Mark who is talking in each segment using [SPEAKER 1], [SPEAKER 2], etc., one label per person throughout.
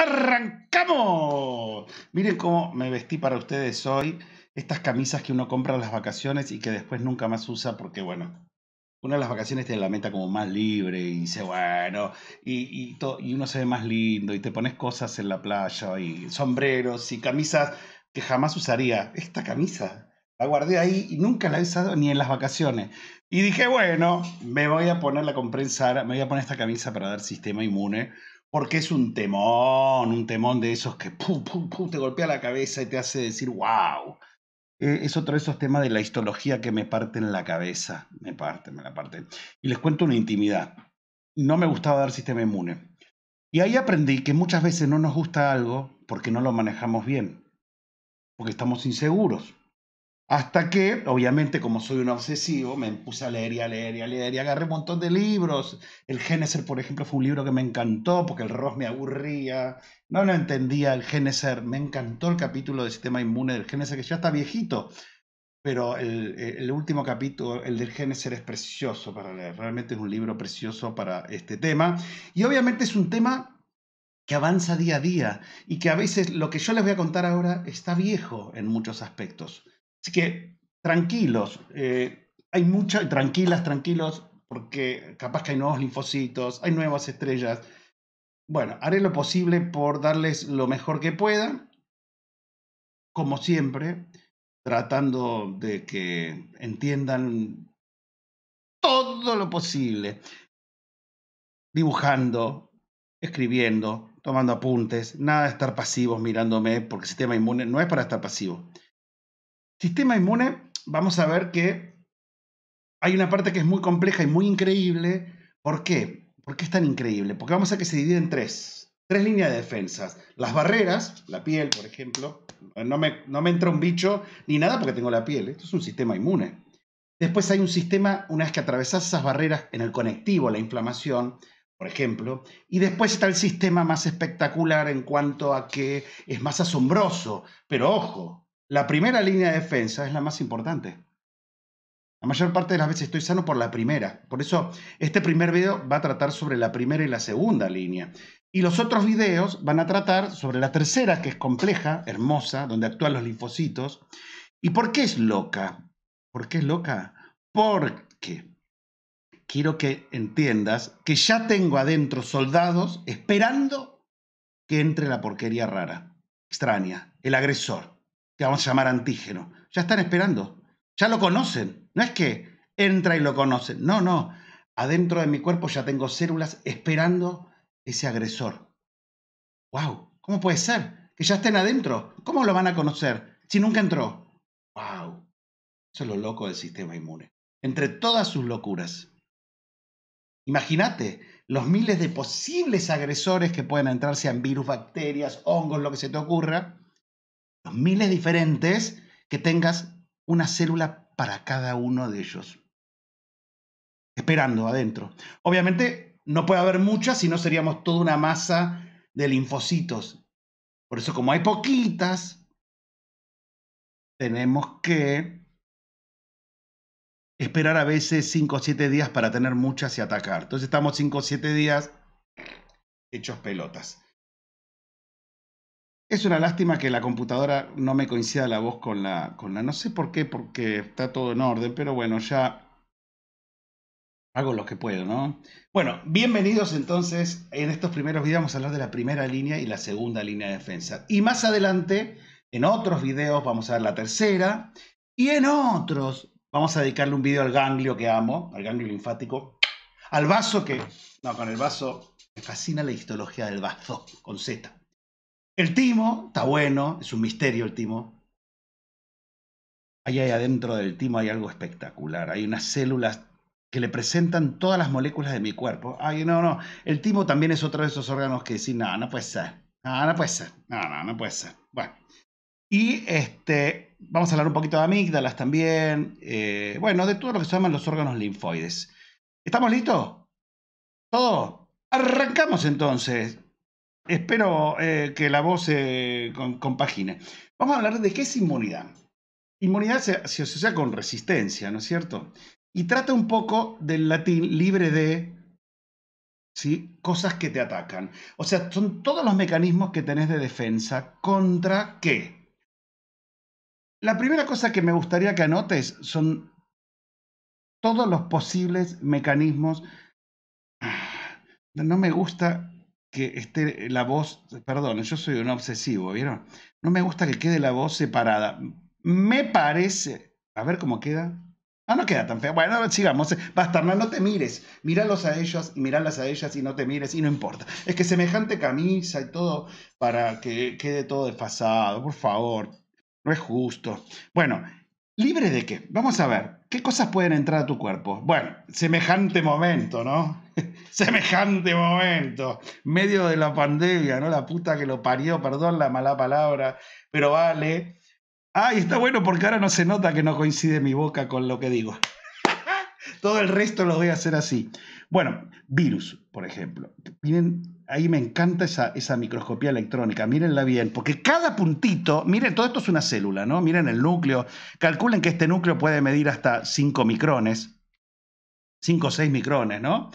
[SPEAKER 1] ¡Arrancamos! Miren cómo me vestí para ustedes hoy. Estas camisas que uno compra en las vacaciones y que después nunca más usa porque, bueno, una de las vacaciones tiene la meta como más libre y dice, bueno, y, y, y uno se ve más lindo y te pones cosas en la playa y sombreros y camisas que jamás usaría. Esta camisa la guardé ahí y nunca la he usado ni en las vacaciones. Y dije, bueno, me voy a poner la comprensar, me voy a poner esta camisa para dar sistema inmune porque es un temón, un temón de esos que te golpea la cabeza y te hace decir, wow. E, es otro de esos temas de la histología que me parten la cabeza. Me parte, me la parte. Y les cuento una intimidad. No me gustaba dar sistema inmune. Y ahí aprendí que muchas veces no nos gusta algo porque no lo manejamos bien, porque estamos inseguros. Hasta que, obviamente, como soy un obsesivo, me puse a leer y a leer y a leer y agarré un montón de libros. El Géneser, por ejemplo, fue un libro que me encantó porque el Ross me aburría, no lo entendía el Géneser. Me encantó el capítulo del sistema inmune del Géneser, que ya está viejito, pero el, eh, el último capítulo, el del Géneser, es precioso para leer. Realmente es un libro precioso para este tema. Y obviamente es un tema que avanza día a día y que a veces lo que yo les voy a contar ahora está viejo en muchos aspectos Así que tranquilos, eh, hay muchas, tranquilas, tranquilos, porque capaz que hay nuevos linfocitos, hay nuevas estrellas. Bueno, haré lo posible por darles lo mejor que pueda, como siempre, tratando de que entiendan todo lo posible, dibujando, escribiendo, tomando apuntes, nada de estar pasivos mirándome, porque el sistema inmune no es para estar pasivo. Sistema inmune, vamos a ver que hay una parte que es muy compleja y muy increíble. ¿Por qué? ¿Por qué es tan increíble? Porque vamos a que se divide en tres. Tres líneas de defensas. Las barreras, la piel, por ejemplo. No me, no me entra un bicho ni nada porque tengo la piel. Esto es un sistema inmune. Después hay un sistema, una vez que atravesas esas barreras en el conectivo, la inflamación, por ejemplo. Y después está el sistema más espectacular en cuanto a que es más asombroso. Pero ojo, la primera línea de defensa es la más importante. La mayor parte de las veces estoy sano por la primera. Por eso este primer video va a tratar sobre la primera y la segunda línea. Y los otros videos van a tratar sobre la tercera, que es compleja, hermosa, donde actúan los linfocitos. ¿Y por qué es loca? ¿Por qué es loca? Porque quiero que entiendas que ya tengo adentro soldados esperando que entre la porquería rara, extraña, el agresor que vamos a llamar antígeno. Ya están esperando, ya lo conocen. No es que entra y lo conocen. No, no. Adentro de mi cuerpo ya tengo células esperando ese agresor. ¡Wow! ¿Cómo puede ser? Que ya estén adentro. ¿Cómo lo van a conocer si nunca entró? ¡Wow! Eso es lo loco del sistema inmune. Entre todas sus locuras. Imagínate los miles de posibles agresores que pueden entrar, sean virus, bacterias, hongos, lo que se te ocurra los miles diferentes, que tengas una célula para cada uno de ellos. Esperando adentro. Obviamente no puede haber muchas, si no seríamos toda una masa de linfocitos. Por eso como hay poquitas, tenemos que esperar a veces 5 o 7 días para tener muchas y atacar. Entonces estamos 5 o 7 días hechos pelotas. Es una lástima que la computadora no me coincida la voz con la, con la... No sé por qué, porque está todo en orden, pero bueno, ya hago lo que puedo, ¿no? Bueno, bienvenidos entonces. En estos primeros videos vamos a hablar de la primera línea y la segunda línea de defensa. Y más adelante, en otros videos vamos a ver la tercera. Y en otros vamos a dedicarle un video al ganglio que amo, al ganglio linfático. Al vaso que... No, con el vaso... Me fascina la histología del vaso, con Z. El timo está bueno, es un misterio el timo. Ahí, adentro del timo hay algo espectacular. Hay unas células que le presentan todas las moléculas de mi cuerpo. Ay, no, no. El timo también es otro de esos órganos que dicen, no, no puede ser. No, no puede ser. No, no, puede ser. Bueno. Y este, vamos a hablar un poquito de amígdalas también. Eh, bueno, de todo lo que se llaman los órganos linfoides. ¿Estamos listos? ¿Todo? Arrancamos entonces. Espero eh, que la voz se compagine. Vamos a hablar de qué es inmunidad. Inmunidad se, se, asocia con resistencia, ¿no es cierto? Y trata un poco del latín libre de ¿sí? cosas que te atacan. O sea, son todos los mecanismos que tenés de defensa contra qué. La primera cosa que me gustaría que anotes son todos los posibles mecanismos. Ah, no me gusta que esté la voz, perdón, yo soy un obsesivo, ¿vieron? No me gusta que quede la voz separada. Me parece, a ver cómo queda. Ah, no queda tan fea. Bueno, sigamos. Basta, no, te mires. Míralos a ellos y míralas a ellas y no te mires y no importa. Es que semejante camisa y todo para que quede todo desfasado, por favor. No es justo. Bueno, ¿Libre de qué? Vamos a ver, ¿qué cosas pueden entrar a tu cuerpo? Bueno, semejante momento, ¿no? semejante momento, medio de la pandemia, ¿no? La puta que lo parió, perdón la mala palabra, pero vale. Ay, está bueno porque ahora no se nota que no coincide mi boca con lo que digo. Todo el resto lo voy a hacer así. Bueno, virus, por ejemplo. Miren ahí me encanta esa, microscopía electrónica, mírenla bien, porque cada puntito, miren, todo esto es una célula, ¿no? Miren el núcleo, calculen que este núcleo puede medir hasta 5 micrones, 5 o 6 micrones, ¿no?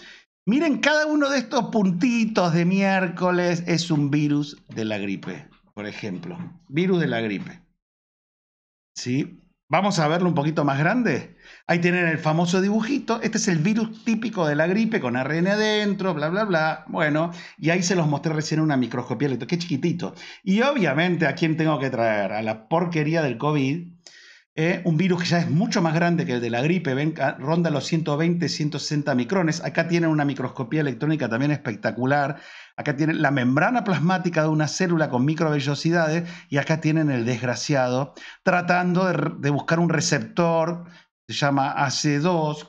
[SPEAKER 1] Miren, cada uno de estos puntitos de miércoles es un virus de la gripe, por ejemplo, virus de la gripe. ¿Sí? Vamos a verlo un poquito más grande. Ahí tienen el famoso dibujito. Este es el virus típico de la gripe con ARN adentro, bla, bla, bla. Bueno, y ahí se los mostré recién en una microscopía Qué chiquitito. Y obviamente, ¿a quién tengo que traer? A la porquería del COVID, ¿eh? un virus que ya es mucho más grande que el de la gripe, ah, ronda los 120, 160 micrones. Acá tienen una microscopía electrónica también espectacular. Acá tienen la membrana plasmática de una célula con microvellosidades y acá tienen el desgraciado tratando de, buscar un receptor, se llama AC2,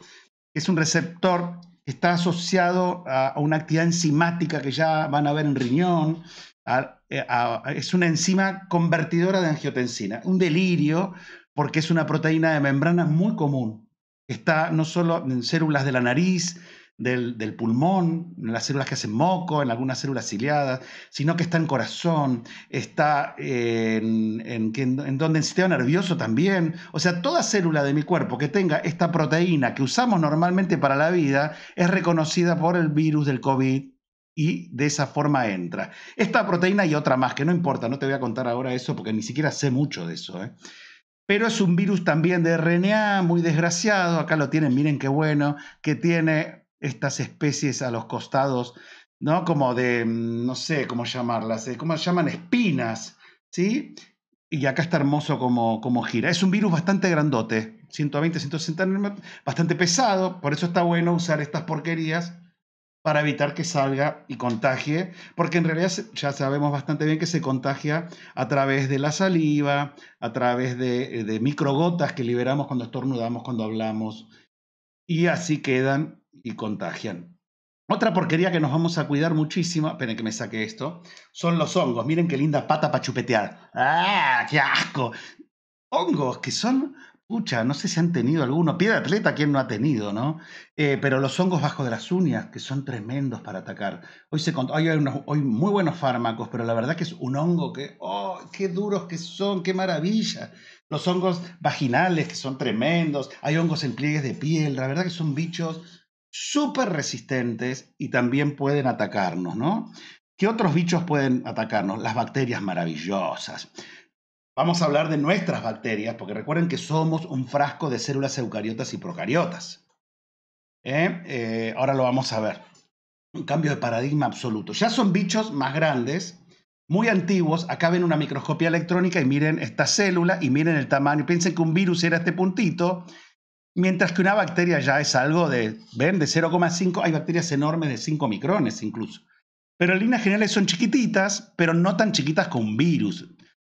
[SPEAKER 1] es un receptor que está asociado a, una actividad enzimática que ya van a ver en riñón, eh, es una enzima convertidora de angiotensina, un delirio porque es una proteína de membrana muy común. Está no solo en células de la nariz, del, pulmón, en las células que hacen moco, en algunas células ciliadas, sino que está en corazón, está eh, en, en, en donde el sistema nervioso también. O sea, toda célula de mi cuerpo que tenga esta proteína que usamos normalmente para la vida es reconocida por el virus del COVID y de esa forma entra. Esta proteína y otra más, que no importa, no te voy a contar ahora eso porque ni siquiera sé mucho de eso. ¿eh? pero es un virus también de RNA muy desgraciado, acá lo tienen, miren qué bueno, que tiene estas especies a los costados, ¿no? Como de, mm, no sé cómo llamarlas, eh, ¿cómo llaman? Espinas, ¿sí? Y acá está hermoso como, como gira. Es un virus bastante grandote, 120, 160, bastante pesado, por eso está bueno usar estas porquerías para evitar que salga y contagie, porque en realidad ya sabemos bastante bien que se contagia a través de la saliva, a través eh, de, microgotas que liberamos cuando estornudamos, cuando hablamos, y así quedan y contagian. Otra porquería que nos vamos a cuidar muchísimo, esperen que me saque esto, son los hongos. Miren qué linda pata para chupetear. ¡Ah, qué asco! Hongos que son Escucha, no sé si han tenido alguno. Piedra atleta, ¿quién no ha tenido, no? Eh, pero los hongos bajo de las uñas, que son tremendos para atacar. Hoy, se, hoy hay unos hoy muy buenos fármacos, pero la verdad que es un hongo que, ¡oh, qué duros que son! ¡Qué maravilla! Los hongos vaginales, que son tremendos. Hay hongos en pliegues de piel. La verdad que son bichos súper resistentes y también pueden atacarnos, ¿no? ¿Qué otros bichos pueden atacarnos? Las bacterias maravillosas. Vamos a hablar de nuestras bacterias, porque recuerden que somos un frasco de células eucariotas y procariotas. ¿eh? Eh, ahora lo vamos a ver. Un cambio de paradigma absoluto. Ya son bichos más grandes, muy antiguos. Acá ven una microscopía electrónica y miren esta célula y miren el tamaño. Piensen que un virus era este puntito, mientras que una bacteria ya es algo de, ven, de 0,5. Hay bacterias enormes de 5 micrones incluso. Pero en líneas generales son chiquititas, pero no tan chiquitas como un virus.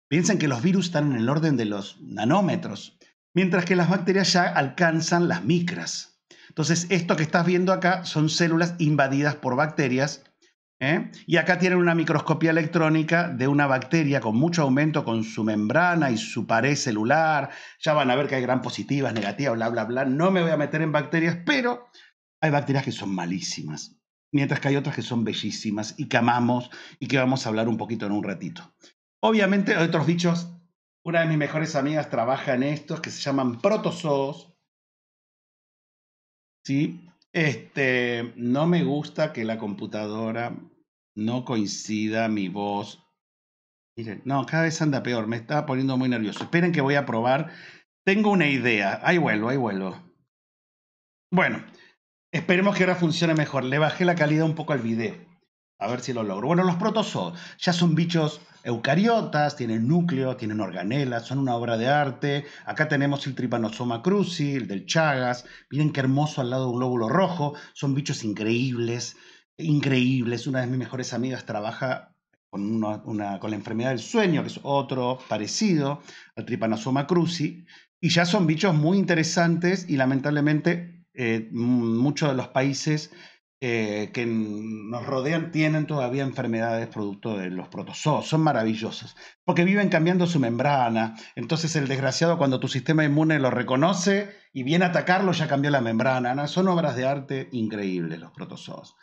[SPEAKER 1] Piensen que los virus están en el orden de los nanómetros, mientras que las bacterias ya alcanzan las micras. Entonces, esto que estás viendo acá son células invadidas por bacterias. ¿eh? Y acá tienen una microscopía electrónica de una bacteria con mucho aumento con su membrana y su pared celular. Ya van a ver que hay gran positivas, negativas, bla, bla, bla. No me voy a meter en bacterias, pero hay bacterias que son malísimas, mientras que hay otras que son bellísimas y que amamos y que vamos a hablar un poquito en un ratito. Obviamente, otros bichos, una de mis mejores amigas trabaja en estos que se llaman protozoos. ¿Sí? Este, no me gusta que la computadora no coincida mi voz. Miren, no, cada vez anda peor, me está poniendo muy nervioso. Esperen que voy a probar. Tengo una idea. Ahí vuelvo, ahí vuelo. Bueno, esperemos que ahora funcione mejor. Le bajé la calidad un poco al video. A ver si lo logro. Bueno, los protozoos ya son bichos eucariotas, tienen núcleo, tienen organelas, son una obra de arte. Acá tenemos el tripanosoma cruzi, el del Chagas. Miren qué hermoso al lado del un glóbulo rojo. Son bichos increíbles, increíbles. Una de mis mejores amigas trabaja con, una, con la enfermedad del sueño, que es otro parecido al Trypanosoma cruzi. Y ya son bichos muy interesantes y lamentablemente eh, muchos de los países eh, que nos rodean tienen todavía enfermedades producto de los protozoos. Son maravillosos, porque viven cambiando su membrana. Entonces el desgraciado cuando tu sistema inmune lo reconoce y viene a atacarlo ya cambió la membrana. Son obras de arte increíbles los protozoos.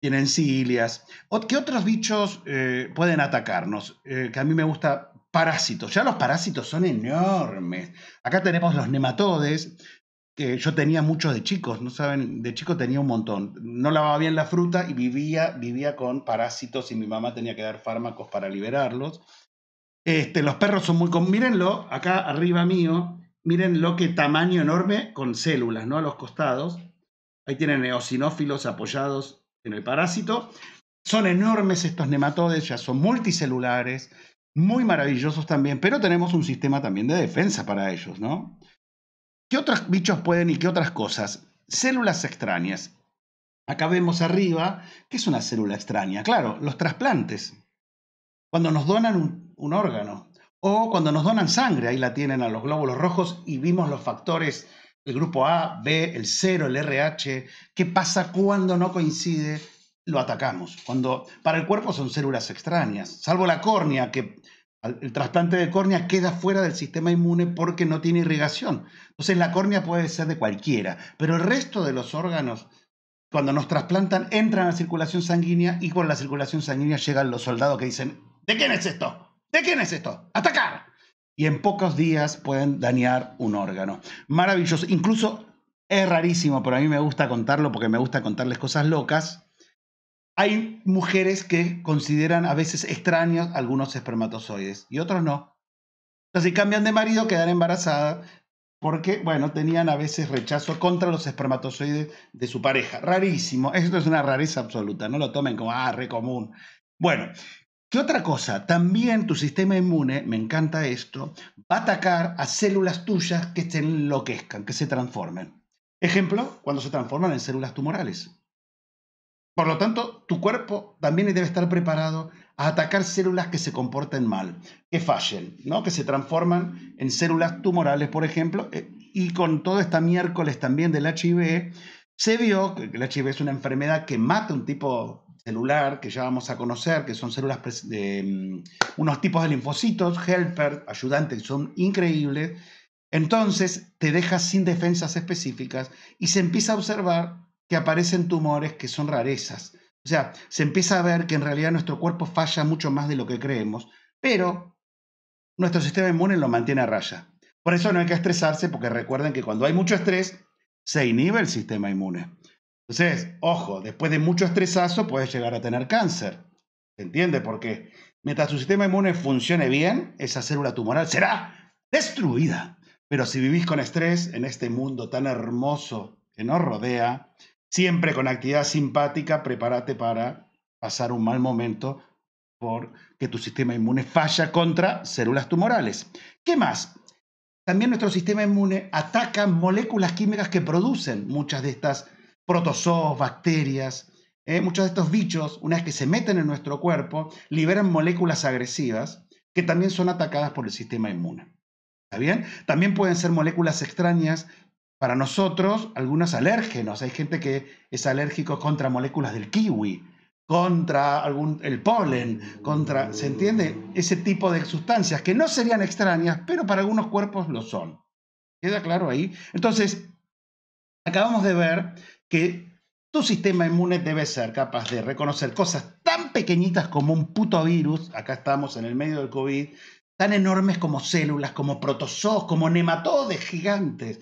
[SPEAKER 1] Tienen cilias. ¿Qué otros bichos eh, pueden atacarnos? Eh, que a mí me gusta parásitos. Ya los parásitos son enormes. Acá tenemos los nematodes, yo tenía muchos de chicos, no saben, de chico tenía un montón. No lavaba bien la fruta y vivía, vivía con parásitos y mi mamá tenía que dar fármacos para liberarlos. Este, los perros son muy... Con... Mírenlo, acá arriba mío, miren lo que tamaño enorme con células, ¿no? A los costados. Ahí tienen eosinófilos apoyados en el parásito. Son enormes estos nematodes, ya son multicelulares, muy maravillosos también, pero tenemos un sistema también de defensa para ellos, ¿no? ¿Qué otros bichos pueden y qué otras cosas? Células extrañas. Acá vemos arriba ¿qué es una célula extraña. Claro, los trasplantes. Cuando nos donan un, órgano o cuando nos donan sangre, ahí la tienen a los glóbulos rojos y vimos los factores el grupo A, B, el 0, el RH, qué pasa cuando no coincide, lo atacamos. Cuando para el cuerpo son células extrañas, salvo la córnea que el trasplante de córnea queda fuera del sistema inmune porque no tiene irrigación. Entonces la córnea puede ser de cualquiera, pero el resto de los órganos, cuando nos trasplantan, entran a la circulación sanguínea y con la circulación sanguínea llegan los soldados que dicen, ¿de quién es esto? ¿De quién es esto? ¡Atacar! Y en pocos días pueden dañar un órgano. Maravilloso. Incluso es rarísimo, pero a mí me gusta contarlo porque me gusta contarles cosas locas hay mujeres que consideran a veces extraños algunos espermatozoides y otros no. si cambian de marido, quedan embarazadas porque, bueno, tenían a veces rechazo contra los espermatozoides de su pareja. Rarísimo. Esto es una rareza absoluta. No lo tomen como, ah, re común. Bueno, ¿qué otra cosa? También tu sistema inmune, me encanta esto, va a atacar a células tuyas que se enloquezcan, que se transformen. Ejemplo, cuando se transforman en células tumorales. Por lo tanto, tu cuerpo también debe estar preparado a atacar células que se comporten mal, que fallen, ¿no? que se transforman en células tumorales, por ejemplo. Eh, y con todo este miércoles también del HIV, se vio que el HIV es una enfermedad que mata un tipo celular que ya vamos a conocer, que son células, de mm, unos tipos de linfocitos, helper, ayudantes, son increíbles. Entonces te deja sin defensas específicas y se empieza a observar que aparecen tumores que son rarezas. O sea, se empieza a ver que en realidad nuestro cuerpo falla mucho más de lo que creemos, pero nuestro sistema inmune lo mantiene a raya. Por eso no hay que estresarse, porque recuerden que cuando hay mucho estrés, se inhibe el sistema inmune. Entonces, ojo, después de mucho estresazo puedes llegar a tener cáncer. ¿Se entiende? Porque mientras tu sistema inmune funcione bien, esa célula tumoral será destruida. Pero si vivís con estrés en este mundo tan hermoso que nos rodea, Siempre con actividad simpática, prepárate para pasar un mal momento porque tu sistema inmune falla contra células tumorales. ¿Qué más? También nuestro sistema inmune ataca moléculas químicas que producen muchas de estas protozoos, bacterias, eh, muchos de estos bichos, una vez que se meten en nuestro cuerpo, liberan moléculas agresivas que también son atacadas por el sistema inmune. ¿Está bien? También pueden ser moléculas extrañas para nosotros algunos alérgenos. Hay gente que es alérgico contra moléculas del kiwi, contra algún, el polen, contra, ¿se entiende? Ese tipo de sustancias que no serían extrañas, pero para algunos cuerpos lo son. ¿Queda claro ahí? Entonces, acabamos de ver que tu sistema inmune debe ser capaz de reconocer cosas tan pequeñitas como un puto virus, acá estamos en el medio del COVID, tan enormes como células, como protozoos, como nematodes gigantes,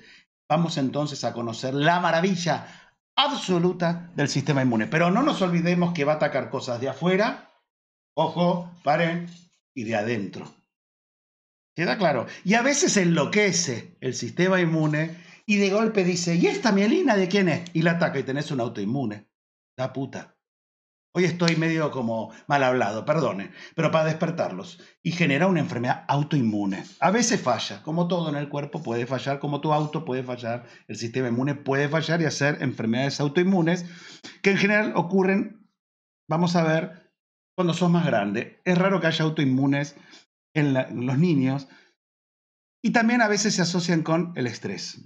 [SPEAKER 1] Vamos entonces a conocer la maravilla absoluta del sistema inmune. Pero no nos olvidemos que va a atacar cosas de afuera, ojo, paren, y de adentro. ¿Queda claro? Y a veces enloquece el sistema inmune y de golpe dice, ¿y esta mielina de quién es? Y la ataca y tenés un autoinmune. La puta. Hoy estoy medio como mal hablado, perdone, pero para despertarlos. Y genera una enfermedad autoinmune. A veces falla, como todo en el cuerpo puede fallar, como tu auto puede fallar, el sistema inmune puede fallar y hacer enfermedades autoinmunes que en general ocurren, vamos a ver, cuando sos más grande. Es raro que haya autoinmunes en, los niños y también a veces se asocian con el estrés.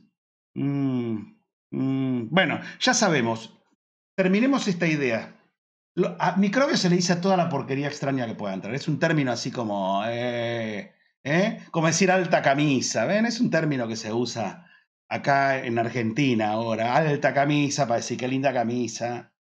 [SPEAKER 1] Mm, mm, bueno, ya sabemos. Terminemos esta idea a microbio se le dice a toda la porquería extraña que pueda entrar. Es un término así como. Eh, eh, como decir alta camisa, ¿ven? Es un término que se usa acá en Argentina ahora. Alta camisa para decir qué linda camisa.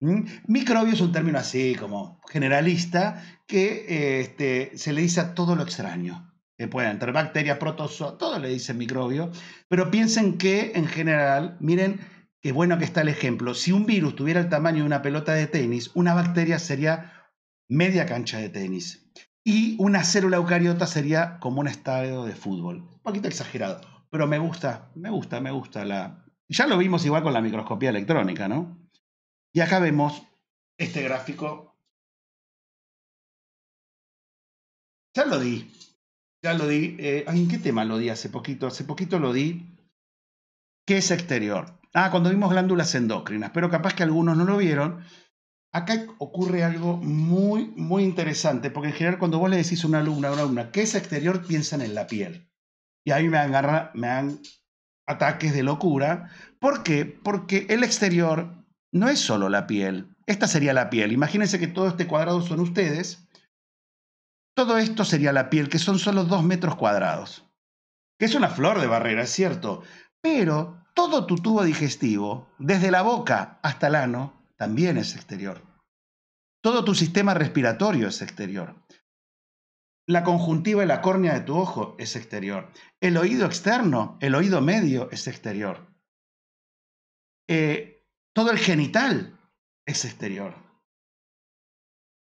[SPEAKER 1] ¿Mm? Microbio es un término así como generalista que este, se le dice a todo lo extraño que pueda entrar. Bacterias, protozoa, todo le dice microbio. Pero piensen que en general, miren Qué bueno que está el ejemplo. Si un virus tuviera el tamaño de una pelota de tenis, una bacteria sería media cancha de tenis. Y una célula eucariota sería como un estadio de fútbol. Un poquito exagerado, pero me gusta, me gusta, me gusta la... Ya lo vimos igual con la microscopía electrónica, ¿no? Y acá vemos este gráfico. Ya lo di. Ya lo di. Eh, ¿En qué tema lo di hace poquito? Hace poquito lo di. ¿Qué es exterior? Ah, cuando vimos glándulas endócrinas, pero capaz que algunos no lo vieron. Acá ocurre algo muy, muy interesante, porque en general cuando vos le decís a una alumna, a una alumna, ¿qué es exterior? Piensan en la piel. Y ahí me agarra, me dan ataques de locura. ¿Por qué? Porque el exterior no es solo la piel. Esta sería la piel. Imagínense que todo este cuadrado son ustedes. Todo esto sería la piel, que son solo dos metros cuadrados. Que es una flor de barrera, es cierto. Pero todo tu tubo digestivo, desde la boca hasta el ano, también es exterior. Todo tu sistema respiratorio es exterior. La conjuntiva y la córnea de tu ojo es exterior. El oído externo, el oído medio es exterior. Eh, todo el genital es exterior.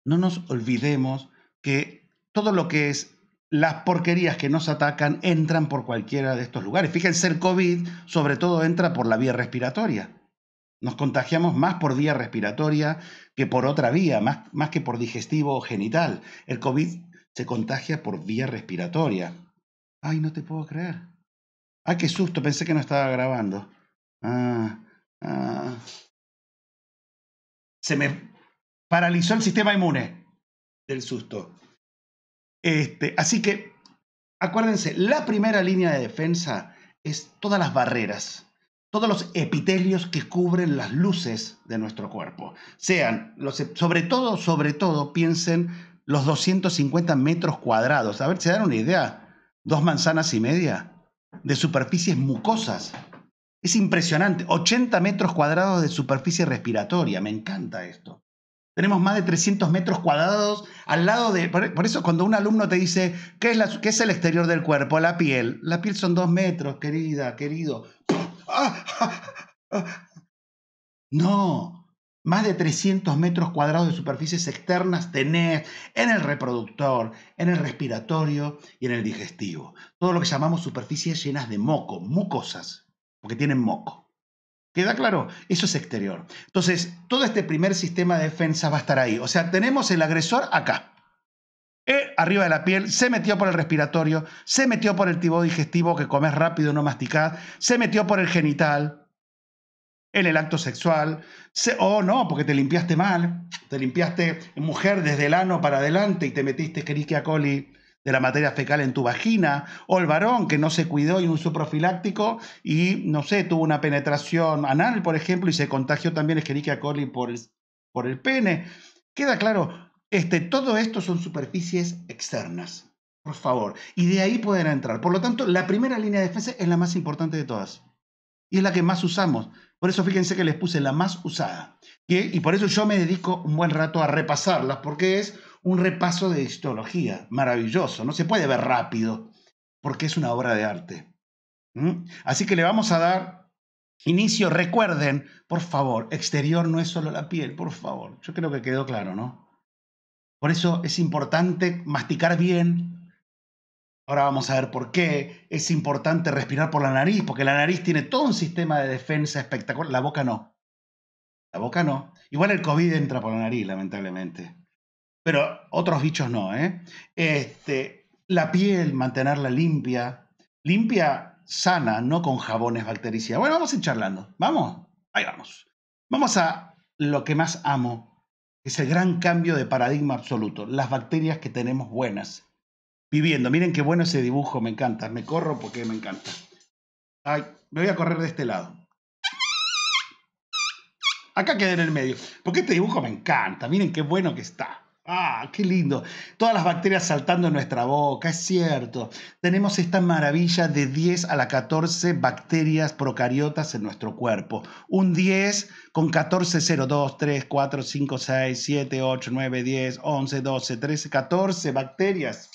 [SPEAKER 1] No nos olvidemos que todo lo que es las porquerías que nos atacan entran por cualquiera de estos lugares. Fíjense, el COVID sobre todo entra por la vía respiratoria. Nos contagiamos más por vía respiratoria que por otra vía, más, que por digestivo o genital. El COVID se contagia por vía respiratoria. Ay, no te puedo creer. Ay, qué susto, pensé que no estaba grabando. Ah, ah. Se me paralizó el sistema inmune del susto. Este, así que, acuérdense, la primera línea de defensa es todas las barreras, todos los epitelios que cubren las luces de nuestro cuerpo. Sean, e, sobre todo, sobre todo, piensen los 250 metros cuadrados. A ver, ¿se dan una idea? Dos manzanas y media de superficies mucosas. Es impresionante, 80 metros cuadrados de superficie respiratoria, me encanta esto. Tenemos más de 300 metros cuadrados al lado de... Por eso cuando un alumno te dice, ¿qué es, el exterior del cuerpo? La piel. La piel son dos metros, querida, querido. Ah, ah, ah. No, más de 300 metros cuadrados de superficies externas tenés en el reproductor, en el respiratorio y en el digestivo. Todo lo que llamamos superficies llenas de moco, mucosas, porque tienen moco. ¿Queda claro? Eso es exterior. Entonces, todo este primer sistema de defensa va a estar ahí. O sea, tenemos el agresor acá. Eh, arriba de la piel, se metió por el respiratorio, se metió por el tibo digestivo que comes rápido, no masticás, se metió por el genital, en el acto sexual, o oh, no, porque te limpiaste mal, te limpiaste mujer desde el ano para adelante y te metiste Escherichia coli de la materia fecal en tu vagina, o el varón que no se cuidó y no usó profiláctico y, no sé, tuvo una penetración anal, por ejemplo, y se contagió también Escherichia coli por el, por el pene. Queda claro, este, todo esto son superficies externas, por favor, y de ahí pueden entrar. Por lo tanto, la primera línea de defensa es la más importante de todas y es la que más usamos. Por eso fíjense que les puse la más usada. Y por eso yo me dedico un buen rato a repasarlas, porque es un repaso de histología, maravilloso, no se puede ver rápido, porque es una obra de arte. Así que le vamos a dar inicio, recuerden, por favor, exterior no es solo la piel, por favor, yo creo que quedó claro, ¿no? Por eso es importante masticar bien, Ahora vamos a ver por qué es importante respirar por la nariz, porque la nariz tiene todo un sistema de defensa espectacular, la boca no. La boca no. Igual el COVID entra por la nariz, lamentablemente pero otros bichos no, ¿eh? Este, la piel, mantenerla limpia, limpia, sana, no con jabones bactericidas. Bueno, vamos a ir charlando, vamos, ahí vamos. Vamos a lo que más amo, ese es el gran cambio de paradigma absoluto, las bacterias que tenemos buenas viviendo. Miren qué bueno ese dibujo, me encanta. Me corro porque me encanta. Ay, me voy a correr de este lado. Acá quedé en el medio. Porque este dibujo me encanta. Miren qué bueno que está. Ah, qué lindo. Todas las bacterias saltando en nuestra boca, es cierto. Tenemos esta maravilla de 10 a la 14 bacterias procariotas en nuestro cuerpo. Un 10 con 14, 0, 2, 3, 4, 5, 6, 7, 8, 9, 10, 11, 12, 13, 14 bacterias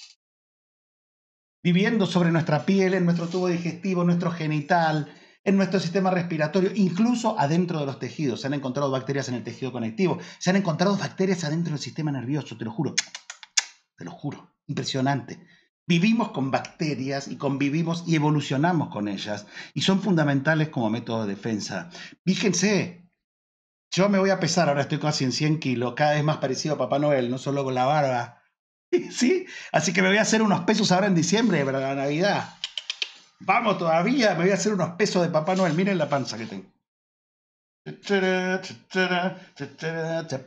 [SPEAKER 1] viviendo sobre nuestra piel, en nuestro tubo digestivo, en nuestro genital, en nuestro sistema respiratorio, incluso adentro de los tejidos. Se han encontrado bacterias en el tejido conectivo, se han encontrado bacterias adentro del sistema nervioso, te lo juro, te lo juro, impresionante. Vivimos con bacterias y convivimos y evolucionamos con ellas y son fundamentales como método de defensa. Fíjense, yo me voy a pesar, ahora estoy casi en 100 kilos, cada vez más parecido a Papá Noel, no solo con la barba. ¿Sí? Así que me voy a hacer unos pesos ahora en diciembre para la Navidad. Vamos todavía, me voy a hacer unos pesos de Papá Noel. Miren la panza que tengo.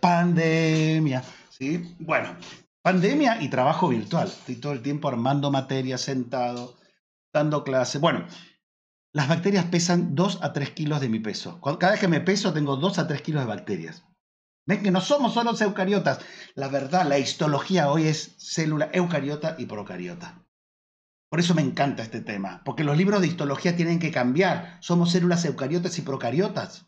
[SPEAKER 1] Pandemia. ¿sí? Bueno, pandemia y trabajo virtual. Estoy todo el tiempo armando materia, sentado, dando clases. Bueno, las bacterias pesan 2 a 3 kilos de mi peso. Cada vez que me peso tengo 2 a 3 kilos de bacterias. Ven que no somos solo eucariotas. La verdad, la histología hoy es célula eucariota y procariota. Por eso me encanta este tema, porque los libros de histología tienen que cambiar. Somos células eucariotas y procariotas.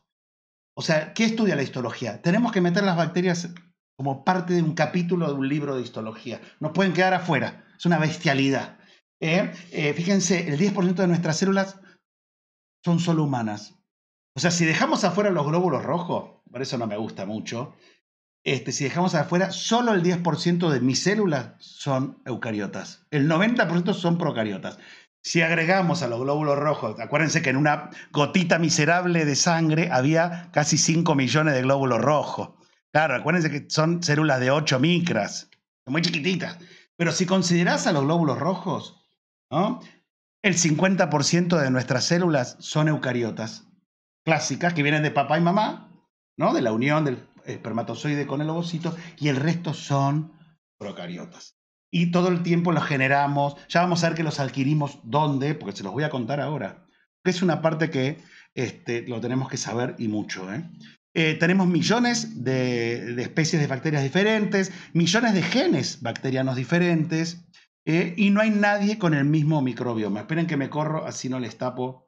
[SPEAKER 1] O sea, ¿qué estudia la histología? Tenemos que meter las bacterias como parte de un capítulo de un libro de histología. No pueden quedar afuera. Es una bestialidad. ¿Eh? Eh, fíjense, el 10% de nuestras células son solo humanas. O sea, si dejamos afuera los glóbulos rojos, por eso no me gusta mucho, este, si dejamos afuera, solo el 10% de mis células son eucariotas. El 90% son procariotas. Si agregamos a los glóbulos rojos, acuérdense que en una gotita miserable de sangre había casi 5 millones de glóbulos rojos. Claro, acuérdense que son células de 8 micras, muy chiquititas. Pero si considerás a los glóbulos rojos, el 50% de nuestras células son eucariotas clásicas que vienen de papá y mamá, ¿no? de la unión del espermatozoide con el ovocito y el resto son procariotas. Y todo el tiempo los generamos, ya vamos a ver que los adquirimos dónde, porque se los voy a contar ahora. que Es una parte que este, lo tenemos que saber y mucho. ¿eh? Eh, tenemos millones de, especies de bacterias diferentes, millones de genes bacterianos diferentes, eh, y no hay nadie con el mismo microbioma. Esperen que me corro, así no les tapo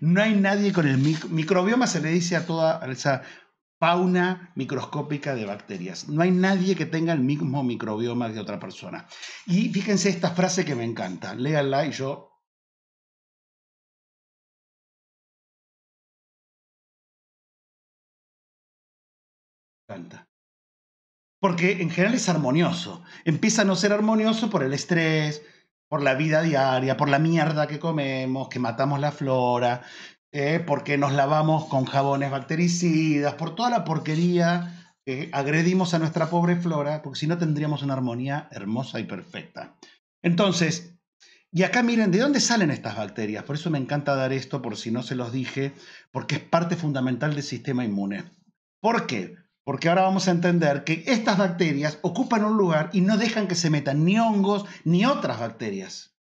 [SPEAKER 1] No hay nadie con el microbioma, se le dice a toda esa fauna microscópica de bacterias. No hay nadie que tenga el mismo microbioma que otra persona. Y fíjense esta frase que me encanta, léanla y yo... encanta porque en general es armonioso. Empieza a no ser armonioso por el estrés, por la vida diaria, por la mierda que comemos, que matamos la flora, eh, porque nos lavamos con jabones bactericidas, por toda la porquería que agredimos a nuestra pobre flora, porque si no tendríamos una armonía hermosa y perfecta. Entonces, y acá miren, ¿de dónde salen estas bacterias? Por eso me encanta dar esto, por si no se los dije, porque es parte fundamental del sistema inmune. ¿Por qué? Porque ahora vamos a entender que estas bacterias ocupan un lugar y no dejan que se metan ni hongos ni otras bacterias.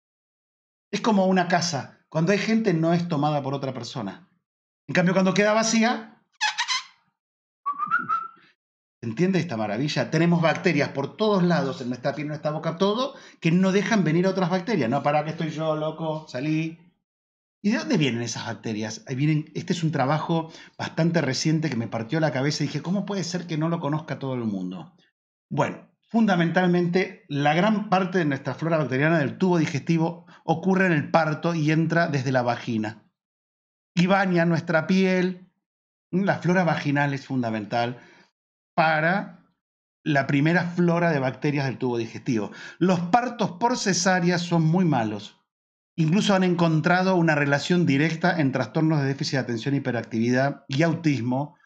[SPEAKER 1] Es como una casa. Cuando hay gente no es tomada por otra persona. En cambio, cuando queda vacía... entiende esta maravilla? Tenemos bacterias por todos lados, en nuestra piel, en nuestra boca, todo, que no dejan venir otras bacterias. No, para que estoy yo, loco, salí. ¿Y de dónde vienen esas bacterias? vienen, este es un trabajo bastante reciente que me partió la cabeza y dije, ¿cómo puede ser que no lo conozca todo el mundo? Bueno, fundamentalmente la gran parte de nuestra flora bacteriana del tubo digestivo ocurre en el parto y entra desde la vagina. Y baña nuestra piel. La flora vaginal es fundamental para la primera flora de bacterias del tubo digestivo. Los partos por cesárea son muy malos Incluso han encontrado una relación directa en trastornos de déficit de atención, hiperactividad y autismo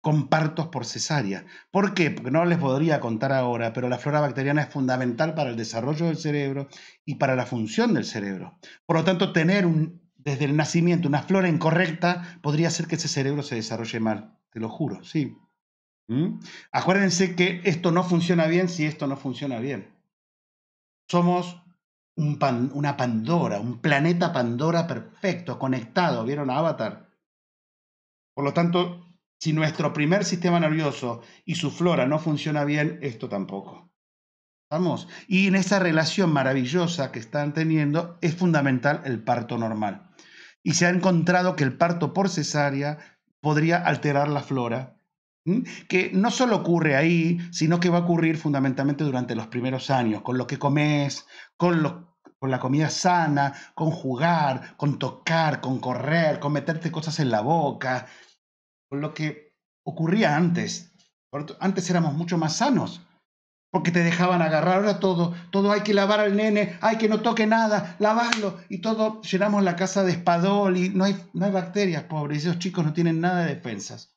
[SPEAKER 1] con partos por cesárea. ¿Por qué? Porque no les podría contar ahora, pero la flora bacteriana es fundamental para el desarrollo del cerebro y para la función del cerebro. Por lo tanto, tener desde el nacimiento una flora incorrecta podría hacer que ese cerebro se desarrolle mal. Te lo juro, sí. ¿Mm? Acuérdense que esto no funciona bien si esto no funciona bien. Somos una Pandora, un planeta Pandora perfecto, conectado. ¿Vieron a Avatar? Por lo tanto, si nuestro primer sistema nervioso y su flora no funciona bien, esto tampoco. Vamos. Y en esa relación maravillosa que están teniendo es fundamental el parto normal. Y se ha encontrado que el parto por cesárea podría alterar la flora que no solo ocurre ahí, sino que va a ocurrir fundamentalmente durante los primeros años, con lo que comes, con, con la comida sana, con jugar, con tocar, con correr, con meterte cosas en la boca, con lo que ocurría antes. Antes éramos mucho más sanos, porque te dejaban agarrar, ahora todo, todo hay que lavar al nene, hay que no toque nada, lavarlo, y todo llenamos la casa de espadol y no hay, no hay bacterias, pobres, esos chicos no tienen nada de defensas.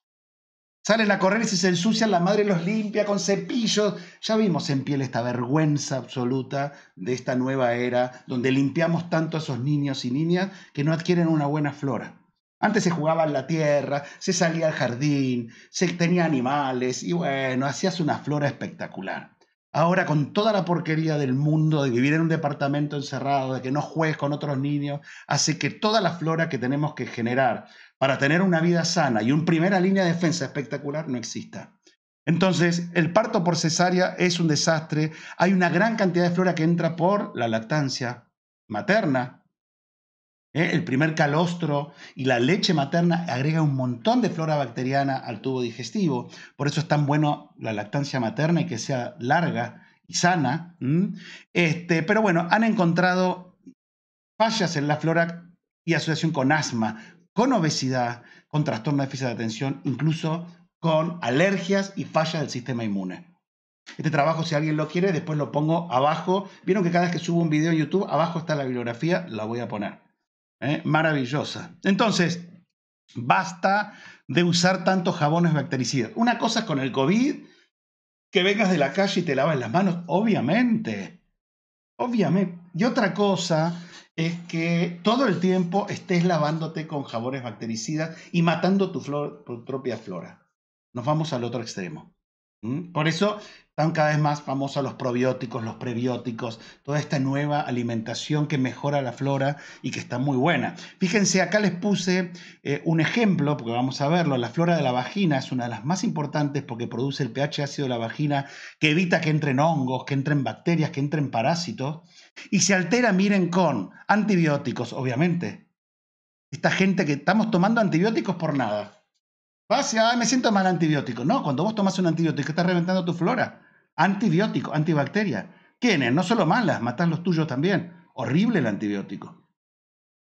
[SPEAKER 1] Salen a correr y si se ensucian, la madre los limpia con cepillos. Ya vimos en piel esta vergüenza absoluta de esta nueva era, donde limpiamos tanto a esos niños y niñas que no adquieren una buena flora. Antes se jugaba en la tierra, se salía al jardín, se tenía animales y bueno, hacías una flora espectacular. Ahora con toda la porquería del mundo de vivir en un departamento encerrado, de que no juegues con otros niños, hace que toda la flora que tenemos que generar para tener una vida sana y una primera línea de defensa espectacular no exista. Entonces, el parto por cesárea es un desastre. Hay una gran cantidad de flora que entra por la lactancia materna. ¿eh? El primer calostro y la leche materna agrega un montón de flora bacteriana al tubo digestivo. Por eso es tan bueno la lactancia materna y que sea larga y sana. Este, pero bueno, han encontrado fallas en la flora y asociación con asma, con obesidad, con trastorno de déficit de atención, incluso con alergias y falla del sistema inmune. Este trabajo, si alguien lo quiere, después lo pongo abajo. Vieron que cada vez que subo un video en YouTube, abajo está la bibliografía, la voy a poner. ¿Eh? Maravillosa. Entonces, basta de usar tantos jabones bactericidas. Una cosa es con el COVID, que vengas de la calle y te lavas las manos, obviamente. Obviamente. Y otra cosa es que todo el tiempo estés lavándote con jabones bactericidas y matando tu, propia flora. Nos vamos al otro extremo. Por eso están cada vez más famosos los probióticos, los prebióticos, toda esta nueva alimentación que mejora la flora y que está muy buena. Fíjense, acá les puse eh, un ejemplo, porque vamos a verlo. La flora de la vagina es una de las más importantes porque produce el pH ácido de la vagina, que evita que entren hongos, que entren bacterias, que entren parásitos. Y se altera, miren, con antibióticos, obviamente. Esta gente que estamos tomando antibióticos por nada. pase ah, me siento mal antibiótico. No, cuando vos tomas un antibiótico, estás reventando tu flora. Antibiótico, antibacteria. ¿Quiénes? No solo malas, matás los tuyos también. Horrible el antibiótico.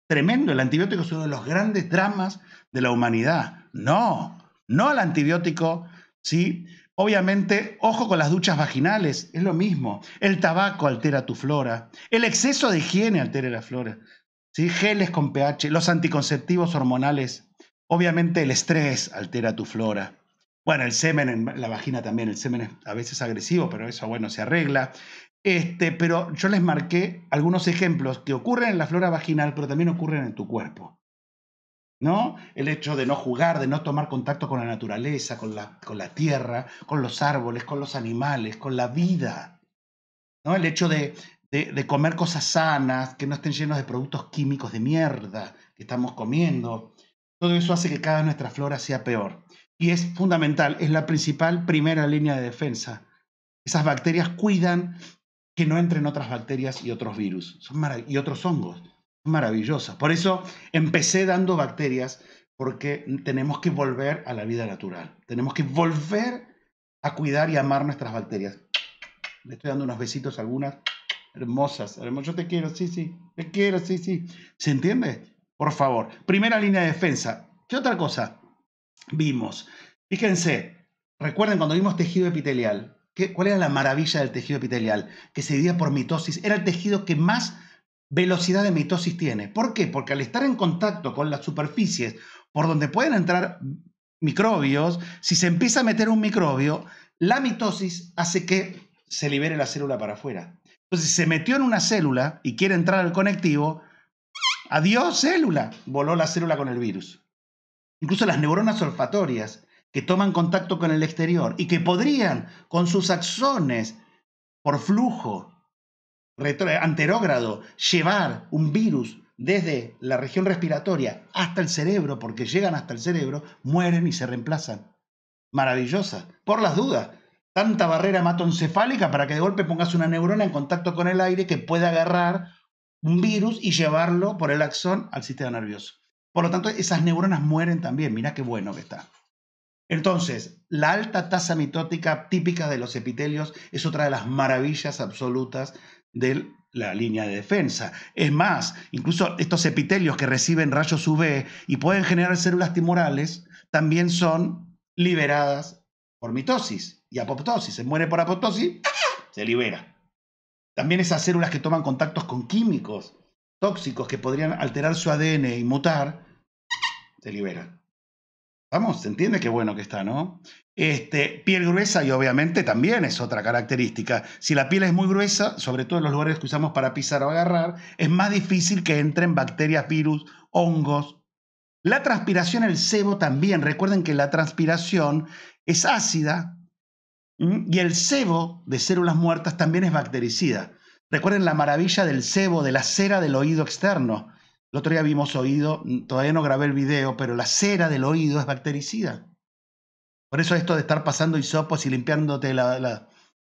[SPEAKER 1] Tremendo, el antibiótico es uno de los grandes dramas de la humanidad. No, no al antibiótico, ¿sí? Obviamente, ojo con las duchas vaginales, es lo mismo. El tabaco altera tu flora. El exceso de higiene altera la flora. Geles con pH, los anticonceptivos hormonales. Obviamente, el estrés altera tu flora. Bueno, el semen en la vagina también, el semen a veces agresivo, pero eso, bueno, se arregla. Este, pero yo les marqué algunos ejemplos que ocurren en la flora vaginal, pero también ocurren en tu cuerpo. ¿no? El hecho de no jugar, de no tomar contacto con la naturaleza, con la, tierra, con los árboles, con los animales, con la vida, ¿no? El hecho de, de, comer cosas sanas, que no estén llenos de productos químicos de mierda que estamos comiendo. Todo eso hace que cada nuestra flora sea peor. Y es fundamental, es la principal primera línea de defensa. Esas bacterias cuidan que no entren otras bacterias y otros virus y otros hongos maravillosa. Por eso empecé dando bacterias, porque tenemos que volver a la vida natural. Tenemos que volver a cuidar y amar nuestras bacterias. Le estoy dando unos besitos a algunas hermosas. Yo te quiero, sí, sí. Te quiero, sí, sí. ¿Se entiende? Por favor. Primera línea de defensa. ¿Qué otra cosa vimos? Fíjense, recuerden cuando vimos tejido epitelial. ¿Cuál era la maravilla del tejido epitelial? Que se vivía por mitosis. Era el tejido que más velocidad de mitosis tiene. ¿Por qué? Porque al estar en contacto con las superficies por donde pueden entrar microbios, si se empieza a meter un microbio, la mitosis hace que se libere la célula para afuera. Entonces, si se metió en una célula y quiere entrar al conectivo, adiós célula, voló la célula con el virus. Incluso las neuronas olfatorias que toman contacto con el exterior y que podrían, con sus axones, por flujo, eh, anterógrado, llevar un virus desde la región respiratoria hasta el cerebro, porque llegan hasta el cerebro, mueren y se reemplazan. Maravillosa. Por las dudas, tanta barrera hematoencefálica para que de golpe pongas una neurona en contacto con el aire que pueda agarrar un virus y llevarlo por el axón al sistema nervioso. Por lo tanto, esas neuronas mueren también. Mirá qué bueno que está. Entonces, la alta tasa mitótica típica de los epitelios es otra de las maravillas absolutas de la línea de defensa. Es más, incluso estos epitelios que reciben rayos UV y pueden generar células timorales, también son liberadas por mitosis y apoptosis. Se muere por apoptosis, ¡ah! se libera. También esas células que toman contactos con químicos tóxicos que podrían alterar su ADN y mutar, ¡ah! se liberan. Vamos, se entiende qué bueno que está, ¿no? Este, piel gruesa y obviamente también es otra característica. Si la piel es muy gruesa, sobre todo en los lugares que usamos para pisar o agarrar, es más difícil que entren bacterias, virus, hongos. La transpiración, el sebo también. Recuerden que la transpiración es ácida y el sebo de células muertas también es bactericida. Recuerden la maravilla del sebo, de la cera del oído externo. El otro día vimos oído, todavía no grabé el video, pero la cera del oído es bactericida. Por eso esto de estar pasando hisopos y limpiándote la,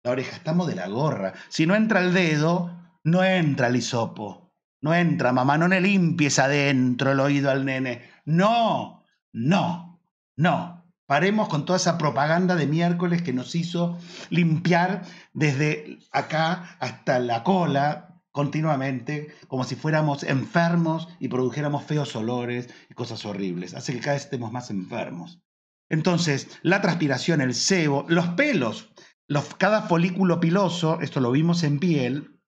[SPEAKER 1] oreja, estamos de la gorra. Si no entra el dedo, no entra el hisopo. No entra, mamá, no le limpies adentro el oído al nene. No, no, no. Paremos con toda esa propaganda de miércoles que nos hizo limpiar desde acá hasta la cola continuamente, como si fuéramos enfermos y produjéramos feos olores y cosas horribles. Hace que cada vez estemos más enfermos. Entonces, la transpiración, el sebo, los pelos, los, cada folículo piloso, esto lo vimos en piel,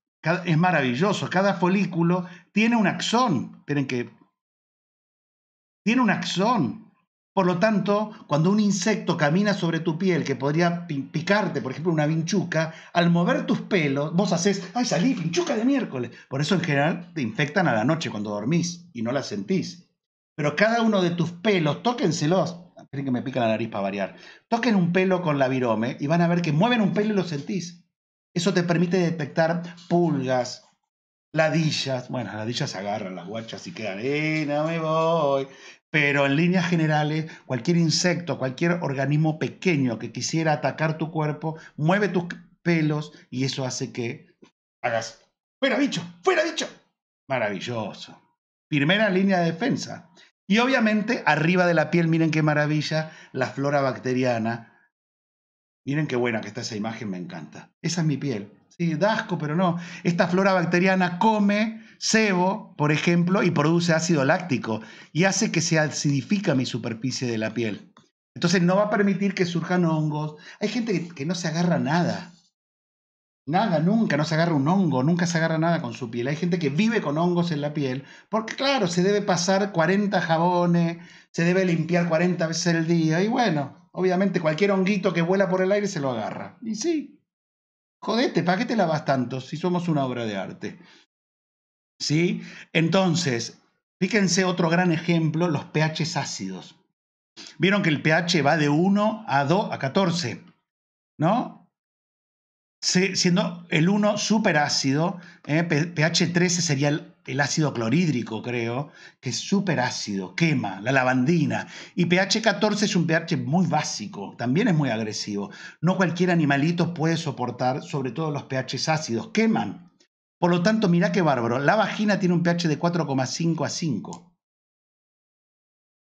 [SPEAKER 1] es maravilloso, cada folículo tiene un axón, Tienen que tiene un axón. Por lo tanto, cuando un insecto camina sobre tu piel, que podría picarte, por ejemplo, una vinchuca, al mover tus pelos, vos haces, ¡ay, salí, vinchuca de miércoles! Por eso en general te infectan a la noche cuando dormís y no la sentís. Pero cada uno de tus pelos, tóquenselos, que me pica la nariz para variar. Toquen un pelo con la virome y van a ver que mueven un pelo y lo sentís. Eso te permite detectar pulgas, ladillas. Bueno, las ladillas se agarran las guachas y quedan, ¡eh, no me voy! Pero en líneas generales, cualquier insecto, cualquier organismo pequeño que quisiera atacar tu cuerpo, mueve tus pelos y eso hace que hagas, ¡fuera bicho! ¡fuera bicho! Maravilloso. Primera línea de defensa. Y obviamente, arriba de la piel, miren qué maravilla, la flora bacteriana. Miren qué buena que está esa imagen, me encanta. Esa es mi piel. Sí, dasco, pero no. Esta flora bacteriana come sebo, por ejemplo, y produce ácido láctico y hace que se acidifica mi superficie de la piel. Entonces no va a permitir que surjan hongos. Hay gente que no se agarra nada. Nada, nunca, no se agarra un hongo, nunca se agarra nada con su piel. Hay gente que vive con hongos en la piel, porque claro, se debe pasar 40 jabones, se debe limpiar 40 veces el día, y bueno, obviamente cualquier honguito que vuela por el aire se lo agarra. Y sí, jodete, ¿para qué te lavas tanto si somos una obra de arte? ¿Sí? Entonces, fíjense otro gran ejemplo, los pH ácidos. Vieron que el pH va de 1 a 2 a 14, ¿no? siendo el 1 súper ácido, eh, pH 13 sería el, ácido clorhídrico, creo, que es súper ácido, quema, la lavandina. Y pH 14 es un pH muy básico, también es muy agresivo. No cualquier animalito puede soportar, sobre todo los pH ácidos, queman. Por lo tanto, mirá qué bárbaro, la vagina tiene un pH de 4,5 a 5.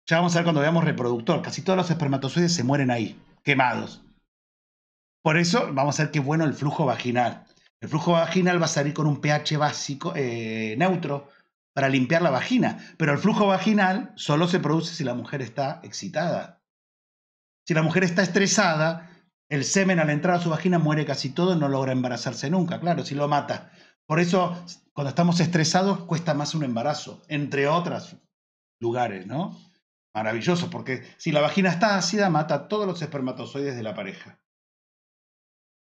[SPEAKER 1] Ya vamos a ver cuando veamos reproductor, casi todos los espermatozoides se mueren ahí, quemados. Por eso vamos a ver qué bueno el flujo vaginal. El flujo vaginal va a salir con un pH básico eh, neutro para limpiar la vagina, pero el flujo vaginal solo se produce si la mujer está excitada. Si la mujer está estresada, el semen al entrar a su vagina muere casi todo, y no logra embarazarse nunca, claro, si lo mata. Por eso, cuando estamos estresados, cuesta más un embarazo, entre otros lugares, ¿no? Maravilloso, porque si la vagina está ácida, mata todos los espermatozoides de la pareja